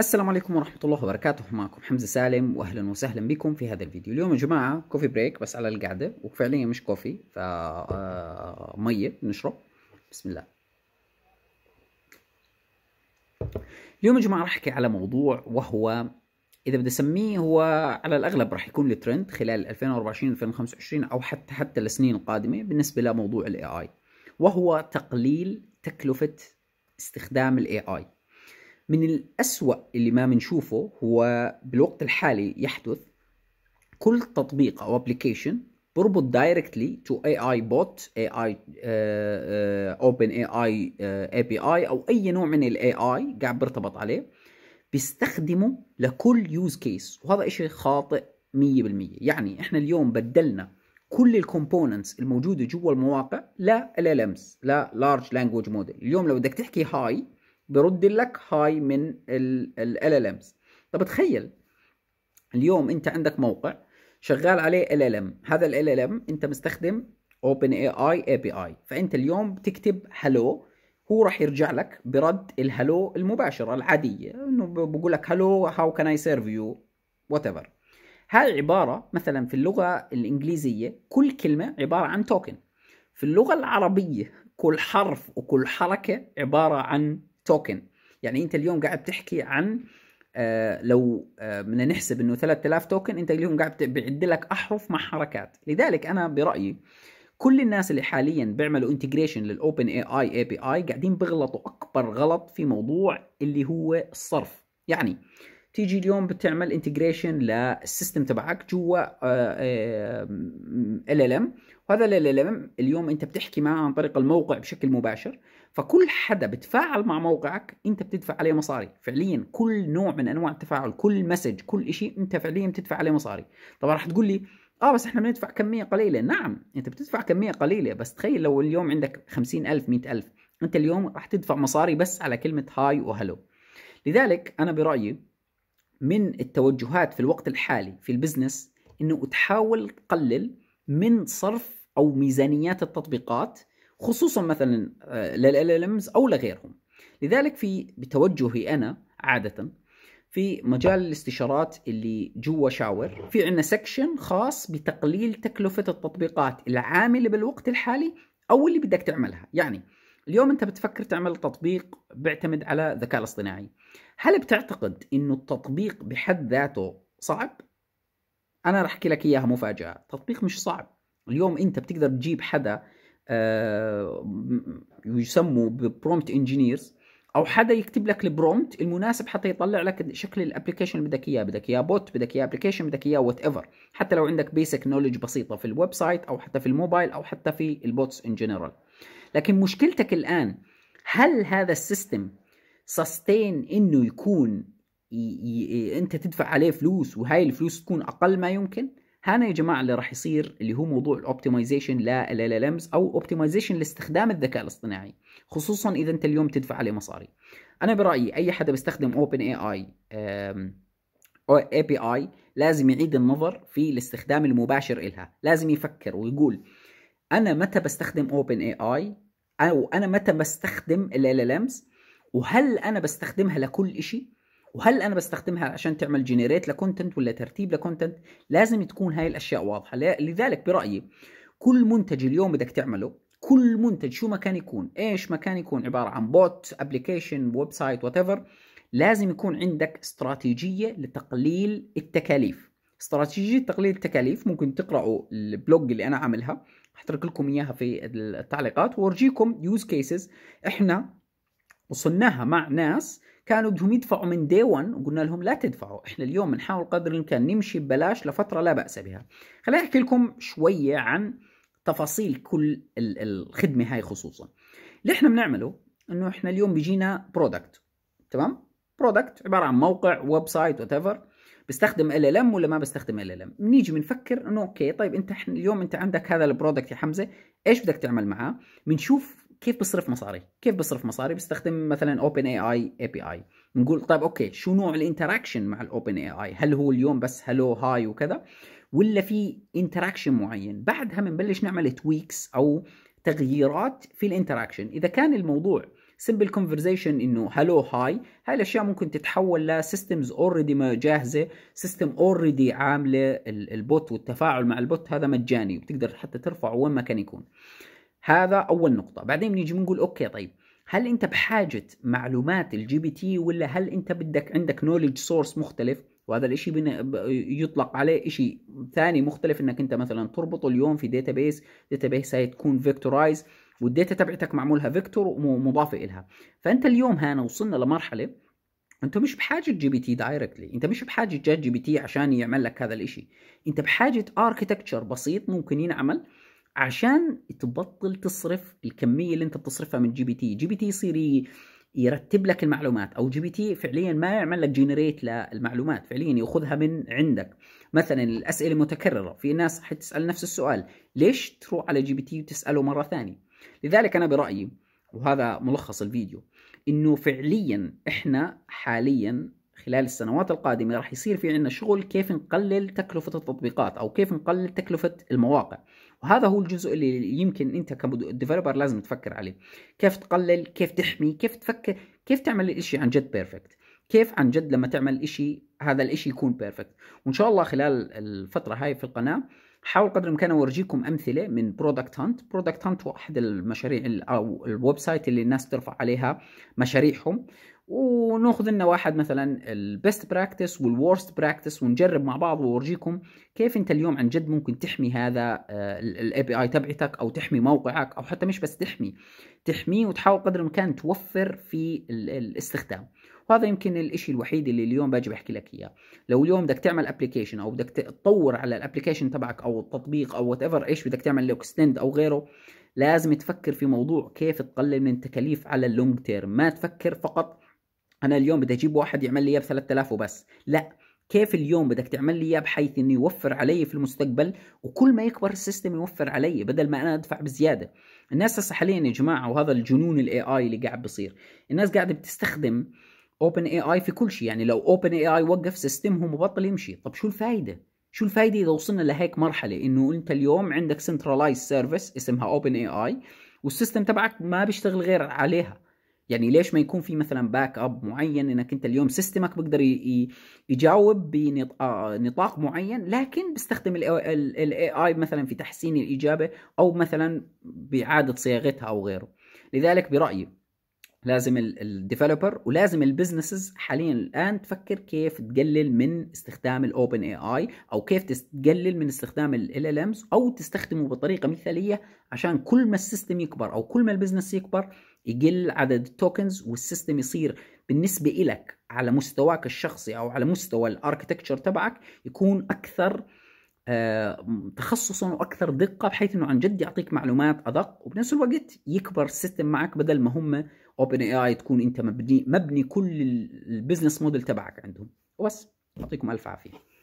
السلام عليكم ورحمة الله وبركاته معكم حمزة سالم وأهلا وسهلا بكم في هذا الفيديو اليوم يا جماعة كوفي بريك بس على القعدة وفعليا مش كوفي ف آه، مية نشرب بسم الله اليوم يا جماعة راح أحكي على موضوع وهو إذا بدي أسميه هو على الأغلب راح يكون الترند خلال 2024 2025 أو حتى حتى السنين القادمة بالنسبة لموضوع الاي آي وهو تقليل تكلفة استخدام الاي آي من الأسوأ اللي ما بنشوفه هو بالوقت الحالي يحدث كل تطبيق أو ابلكيشن بربط دايركتلي تو اي اي بوت اي اي اوبن اي اي اي بي اي او اي نوع من الاي اي قاعد بيرتبط عليه بيستخدمه لكل يوز كيس وهذا شيء خاطئ 100% يعني احنا اليوم بدلنا كل الكومبوننتس الموجوده جوا المواقع لا ال لا لارج لانجوج موديل اليوم لو بدك تحكي هاي برد لك هاي من ال ال امز طب تخيل اليوم انت عندك موقع شغال عليه ال ال ام هذا ال ال ام انت مستخدم اوبن اي اي اي بي اي فانت اليوم بتكتب هلو هو راح يرجع لك برد الهلو المباشره العاديه انه بقول لك هلو هاو كان اي سيرف يو وات ايفر هاي عباره مثلا في اللغه الانجليزيه كل كلمه عباره عن توكن في اللغه العربيه كل حرف وكل حركه عباره عن توكن يعني انت اليوم قاعد تحكي عن آه لو آه، بدنا آه نحسب انه 3000 توكن انت اليوم قاعد بيعد لك احرف مع حركات لذلك انا برايي كل الناس اللي حاليا بيعملوا انتجريشن للاوبن اي اي اي بي اي قاعدين بيغلطوا اكبر غلط في موضوع اللي هو الصرف يعني تيجي اليوم بتعمل انتجريشن للسيستم تبعك جوا آه، ال ال ام وهذا ال ال ام اليوم انت بتحكي معه عن طريق الموقع بشكل مباشر فكل حدا بتفاعل مع موقعك انت بتدفع عليه مصاري فعليا كل نوع من انواع التفاعل كل مسج كل شيء انت فعليا بتدفع عليه مصاري طبعا رح تقول لي اه بس احنا بندفع كميه قليله نعم انت بتدفع كميه قليله بس تخيل لو اليوم عندك 50000 100000 انت اليوم راح تدفع مصاري بس على كلمه هاي وهلو لذلك انا برايي من التوجهات في الوقت الحالي في البزنس انه تحاول تقلل من صرف او ميزانيات التطبيقات خصوصا مثلا امز آه، او لغيرهم لذلك في بتوجهي انا عاده في مجال الاستشارات اللي جوا شاور في عندنا سكشن خاص بتقليل تكلفه التطبيقات العامله بالوقت الحالي او اللي بدك تعملها يعني اليوم انت بتفكر تعمل تطبيق بيعتمد على ذكاء الاصطناعي هل بتعتقد انه التطبيق بحد ذاته صعب انا رح احكي لك اياها مفاجاه التطبيق مش صعب اليوم انت بتقدر تجيب حدا يسموا برومت انجينيرز او حدا يكتب لك البرومت المناسب حتى يطلع لك شكل الابلكيشن اللي بدك اياه بدك اياه بوت بدك اياه ابلكيشن بدك اياه وات ايفر حتى لو عندك بيسك نولج بسيطه في الويب سايت او حتى في الموبايل او حتى في البوتس ان جنرال لكن مشكلتك الان هل هذا السيستم سستين انه يكون ي... ي... انت تدفع عليه فلوس وهاي الفلوس تكون اقل ما يمكن هنا يا جماعه اللي راح يصير اللي هو موضوع الاوبتمايزيشن لا او اوبتمايزيشن لاستخدام الذكاء الاصطناعي خصوصا اذا انت اليوم تدفع عليه مصاري انا برايي اي حدا بيستخدم اوبن اي اي اي بي اي لازم يعيد النظر في الاستخدام المباشر إلها لازم يفكر ويقول انا متى بستخدم اوبن اي اي او انا متى بستخدم ال ال وهل انا بستخدمها لكل شيء وهل انا بستخدمها عشان تعمل جنريت لكونتنت ولا ترتيب لكونتنت لازم تكون هاي الاشياء واضحه لذلك برايي كل منتج اليوم بدك تعمله كل منتج شو ما كان يكون ايش ما كان يكون عباره عن بوت ابلكيشن ويب سايت وات لازم يكون عندك استراتيجيه لتقليل التكاليف استراتيجيه تقليل التكاليف ممكن تقراوا البلوج اللي انا عاملها حترك لكم اياها في التعليقات وارجيكم يوز كيسز احنا وصلناها مع ناس كانوا بدهم يدفعوا من دي 1 وقلنا لهم لا تدفعوا احنا اليوم بنحاول قدر الامكان نمشي ببلاش لفتره لا باس بها خليني احكي لكم شويه عن تفاصيل كل الخدمه هاي خصوصا اللي احنا بنعمله انه احنا اليوم بيجينا برودكت تمام برودكت عباره عن موقع ويب سايت وات ايفر بيستخدم ال ال ام ولا ما بيستخدم ال ال ام بنيجي بنفكر انه اوكي طيب انت اليوم انت عندك هذا البرودكت يا حمزه ايش بدك تعمل معاه بنشوف كيف بصرف مصاري كيف بصرف مصاري بستخدم مثلا اوبن اي اي اي بي اي نقول طيب اوكي شو نوع الانتراكشن مع الاوبن اي اي هل هو اليوم بس هلو هاي وكذا ولا في انتراكشن معين بعدها بنبلش نعمل تويكس او تغييرات في الانتراكشن اذا كان الموضوع سمبل كونفرزيشن انه هلو هاي هاي الاشياء ممكن تتحول لسيستمز اوريدي جاهزه سيستم اوريدي عامله البوت والتفاعل مع البوت هذا مجاني وبتقدر حتى ترفعه وين ما كان يكون هذا اول نقطه بعدين بنيجي بنقول اوكي طيب هل انت بحاجه معلومات الجي بي تي ولا هل انت بدك عندك نولج سورس مختلف وهذا الاشي يطلق عليه اشي ثاني مختلف انك انت مثلا تربطه اليوم في داتابيس داتابيس هاي تكون فيكتورايز والداتا تبعتك معمولها فيكتور ومضافه الها فانت اليوم هنا وصلنا لمرحله انت مش بحاجه جي بي تي دايركتلي انت مش بحاجه جات جي بي تي عشان يعمل لك هذا الاشي انت بحاجه اركيتكتشر بسيط ممكن ينعمل عشان تبطل تصرف الكميه اللي انت بتصرفها من جي بي تي جي بي تي يصير يرتب لك المعلومات او جي بي تي فعليا ما يعمل لك جنريت للمعلومات فعليا ياخذها من عندك مثلا الاسئله متكرره في ناس حتسال نفس السؤال ليش تروح على جي بي تي وتساله مره ثانيه لذلك انا برايي وهذا ملخص الفيديو انه فعليا احنا حاليا خلال السنوات القادمه راح يصير في عندنا شغل كيف نقلل تكلفه التطبيقات او كيف نقلل تكلفه المواقع وهذا هو الجزء اللي يمكن انت كديفلوبر لازم تفكر عليه كيف تقلل كيف تحمي كيف تفكر كيف تعمل الاشي عن جد بيرفكت كيف عن جد لما تعمل اشي هذا الاشي يكون بيرفكت وان شاء الله خلال الفترة هاي في القناة حاول قدر الامكان اورجيكم امثله من برودكت هانت برودكت هانت احد المشاريع او الويب سايت اللي الناس ترفع عليها مشاريعهم وناخذ لنا واحد مثلا البيست براكتس والورست براكتس ونجرب مع بعض وورجيكم كيف انت اليوم عن جد ممكن تحمي هذا الاي بي اي تبعتك او تحمي موقعك او حتى مش بس تحمي تحميه وتحاول قدر الامكان توفر في الاستخدام وهذا يمكن الشيء الوحيد اللي اليوم باجي بحكي لك اياه لو اليوم بدك تعمل ابلكيشن او بدك تطور على الابلكيشن تبعك او التطبيق او وات ايفر ايش بدك تعمل له اكستند او غيره لازم تفكر في موضوع كيف تقلل من التكاليف على اللونج تيرم ما تفكر فقط انا اليوم بدي اجيب واحد يعمل لي اياه ب 3000 وبس لا كيف اليوم بدك تعمل لي اياه بحيث انه يوفر علي في المستقبل وكل ما يكبر السيستم يوفر علي بدل ما انا ادفع بزياده الناس هسه حاليا يا جماعه وهذا الجنون الاي اي اللي قاعد بصير الناس قاعده بتستخدم اوبن اي اي في كل شيء يعني لو اوبن اي اي وقف سيستمهم وبطل يمشي طب شو الفائده شو الفائده اذا وصلنا لهيك مرحله انه انت اليوم عندك سنترلايز سيرفيس اسمها اوبن اي اي والسيستم تبعك ما بيشتغل غير عليها يعني ليش ما يكون في مثلا باك اب معين انك انت اليوم سيستمك بقدر يجاوب بنطاق معين لكن بيستخدم الاي اي مثلا في تحسين الاجابه او مثلا باعاده صياغتها او غيره لذلك برايي لازم الديفلوبر ولازم البزنسز حاليا الان تفكر كيف تقلل من استخدام الاوبن اي اي او كيف تقلل من استخدام ال ال امز او تستخدمه بطريقه مثاليه عشان كل ما السيستم يكبر او كل ما البزنس يكبر يقل عدد التوكنز والسيستم يصير بالنسبه إلك على مستواك الشخصي او على مستوى الاركتكتشر تبعك يكون اكثر آه، تخصصا واكثر دقه بحيث انه عن جد يعطيك معلومات ادق وبنفس الوقت يكبر السيستم معك بدل ما هم اوبن اي اي تكون انت مبني مبني كل البزنس موديل تبعك عندهم وبس يعطيكم الف عافيه